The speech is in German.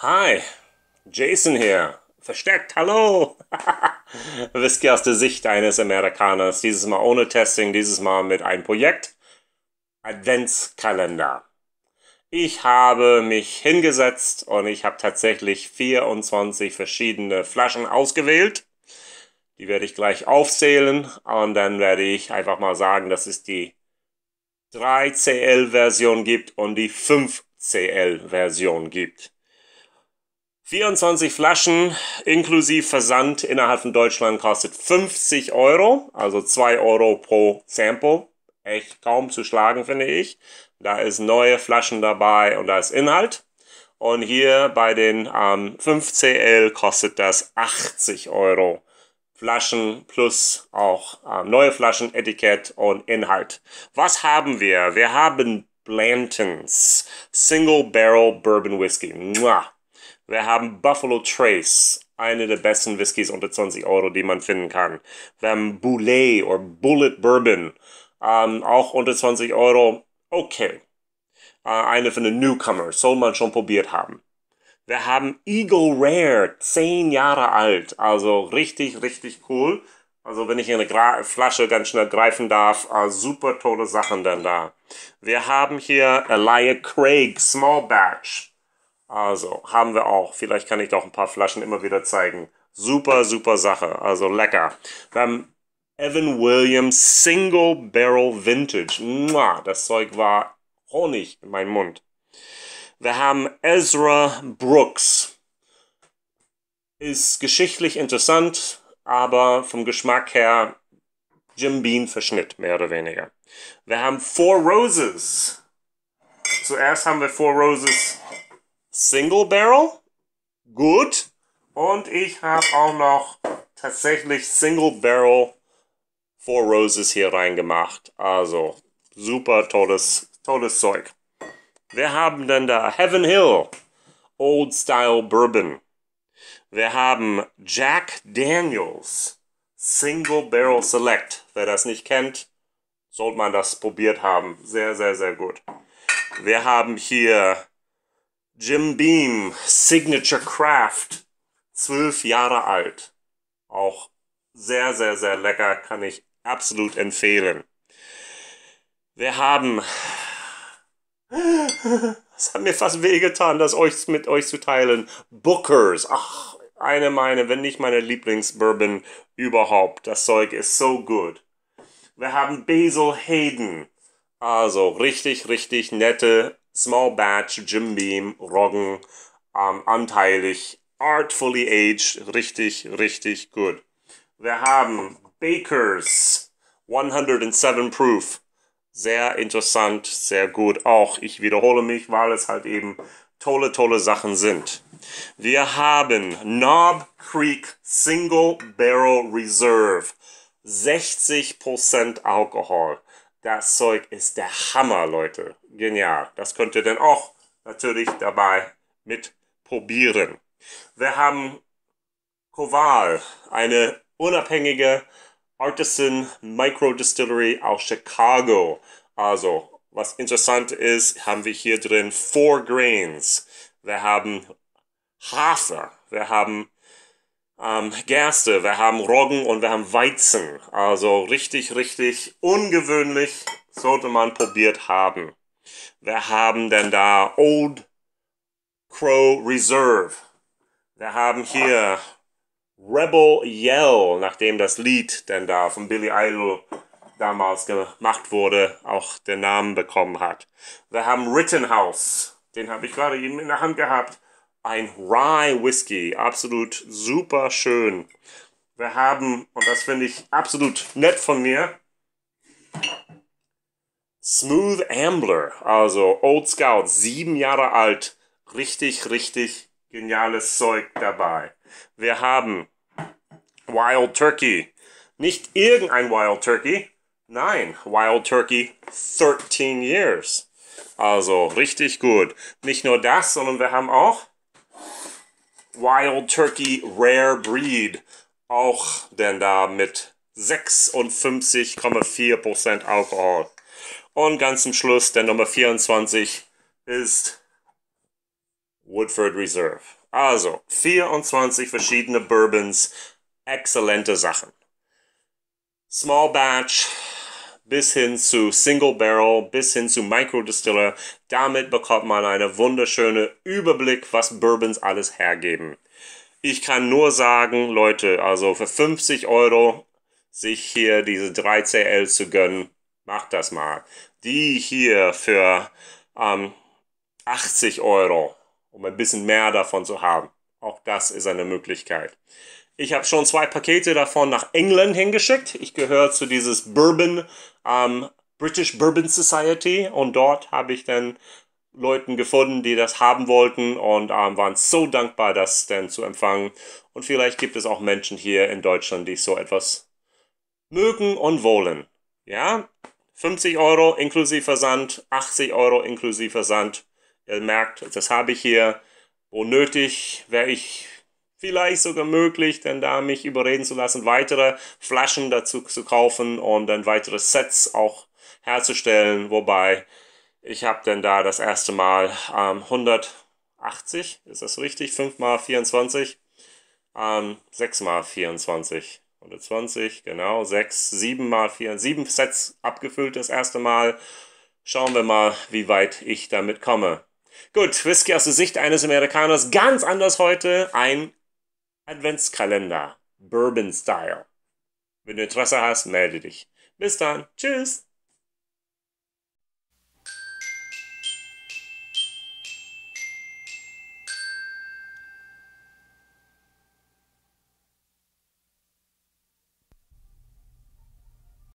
Hi, Jason hier. Versteckt, hallo! Whisky aus der Sicht eines Amerikaners, dieses Mal ohne Testing, dieses Mal mit einem Projekt. Adventskalender. Ich habe mich hingesetzt und ich habe tatsächlich 24 verschiedene Flaschen ausgewählt. Die werde ich gleich aufzählen und dann werde ich einfach mal sagen, dass es die 3CL-Version gibt und die 5CL-Version gibt. 24 Flaschen inklusive Versand innerhalb von Deutschland kostet 50 Euro, also 2 Euro pro Sample. Echt kaum zu schlagen, finde ich. Da ist neue Flaschen dabei und da ist Inhalt. Und hier bei den ähm, 5CL kostet das 80 Euro. Flaschen plus auch ähm, neue Flaschen, Etikett und Inhalt. Was haben wir? Wir haben Blanton's Single Barrel Bourbon Whiskey. Mua wir haben Buffalo Trace, eine der besten Whiskys unter 20 Euro, die man finden kann. Wir haben Boulet oder Bullet Bourbon, ähm, auch unter 20 Euro. Okay. Äh, eine von den Newcomers, soll man schon probiert haben. Wir haben Eagle Rare, 10 Jahre alt, also richtig, richtig cool. Also wenn ich in eine Gra Flasche ganz schnell greifen darf, äh, super tolle Sachen dann da. Wir haben hier Elia Craig Small Batch. Also haben wir auch. Vielleicht kann ich doch ein paar Flaschen immer wieder zeigen. Super, super Sache. Also lecker. Dann Evan Williams Single Barrel Vintage. Mua, das Zeug war Honig in meinem Mund. Wir haben Ezra Brooks. Ist geschichtlich interessant, aber vom Geschmack her Jim Bean Verschnitt, mehr oder weniger. Wir haben Four Roses. Zuerst haben wir Four Roses Single Barrel. Gut. Und ich habe auch noch tatsächlich Single Barrel Four Roses hier reingemacht. Also super tolles, tolles Zeug. Wir haben dann da Heaven Hill Old Style Bourbon. Wir haben Jack Daniels Single Barrel Select. Wer das nicht kennt, sollte man das probiert haben. Sehr, sehr, sehr gut. Wir haben hier Jim Beam, Signature Craft, zwölf Jahre alt. Auch sehr, sehr, sehr lecker, kann ich absolut empfehlen. Wir haben. Es hat mir fast wehgetan, das euch mit euch zu teilen. Bookers. Ach, eine meiner, wenn nicht meine Lieblingsbourbon überhaupt. Das Zeug ist so gut. Wir haben Basil Hayden. Also richtig, richtig nette Small Batch, Jim Beam, Roggen, ähm, anteilig, artfully aged, richtig, richtig gut. Wir haben Bakers 107 Proof. Sehr interessant, sehr gut auch. Ich wiederhole mich, weil es halt eben tolle, tolle Sachen sind. Wir haben Knob Creek Single Barrel Reserve. 60% Alkohol. Das Zeug ist der Hammer, Leute. Genial. Das könnt ihr dann auch natürlich dabei mit probieren. Wir haben Koval, eine unabhängige Artisan Micro Distillery aus Chicago. Also, was interessant ist, haben wir hier drin Four Grains. Wir haben Hafer, wir haben ähm, Gerste, wir haben Roggen und wir haben Weizen. Also richtig, richtig ungewöhnlich sollte man probiert haben. Wir haben denn da Old Crow Reserve. Wir haben hier Rebel Yell, nachdem das Lied denn da von Billy Idol damals gemacht wurde, auch den Namen bekommen hat. Wir haben Rittenhouse, den habe ich gerade eben in der Hand gehabt ein Rye Whisky. Absolut super schön. Wir haben, und das finde ich absolut nett von mir, Smooth Ambler, also Old Scout, sieben Jahre alt. Richtig, richtig geniales Zeug dabei. Wir haben Wild Turkey. Nicht irgendein Wild Turkey. Nein, Wild Turkey 13 Years. Also richtig gut. Nicht nur das, sondern wir haben auch Wild Turkey Rare Breed. Auch denn da mit 56,4% Alkohol. Und ganz zum Schluss, der Nummer 24 ist Woodford Reserve. Also 24 verschiedene Bourbons, exzellente Sachen. Small Batch, bis hin zu Single Barrel, bis hin zu Micro Distiller. Damit bekommt man einen wunderschönen Überblick, was Bourbons alles hergeben. Ich kann nur sagen, Leute, also für 50 Euro sich hier diese 3CL zu gönnen, macht das mal. Die hier für ähm, 80 Euro, um ein bisschen mehr davon zu haben. Auch das ist eine Möglichkeit. Ich habe schon zwei Pakete davon nach England hingeschickt. Ich gehöre zu dieses Bourbon, ähm, British Bourbon Society und dort habe ich dann Leuten gefunden, die das haben wollten und ähm, waren so dankbar, das dann zu empfangen. Und vielleicht gibt es auch Menschen hier in Deutschland, die so etwas mögen und wollen. Ja, 50 Euro inklusive Versand, 80 Euro inklusive Versand. Ihr merkt, das habe ich hier. Wo nötig, wäre ich vielleicht sogar möglich, denn da mich überreden zu lassen, weitere Flaschen dazu zu kaufen und dann weitere Sets auch herzustellen. Wobei ich habe dann da das erste Mal ähm, 180, ist das richtig? 5 mal 24, ähm, 6 mal 24 120, genau, 6, 7 mal 4, 7 Sets abgefüllt das erste Mal. Schauen wir mal, wie weit ich damit komme. Gut, Whisky aus der Sicht eines Amerikaners ganz anders heute. Ein Adventskalender, Bourbon Style. Wenn du Interesse hast, melde dich. Bis dann. Tschüss.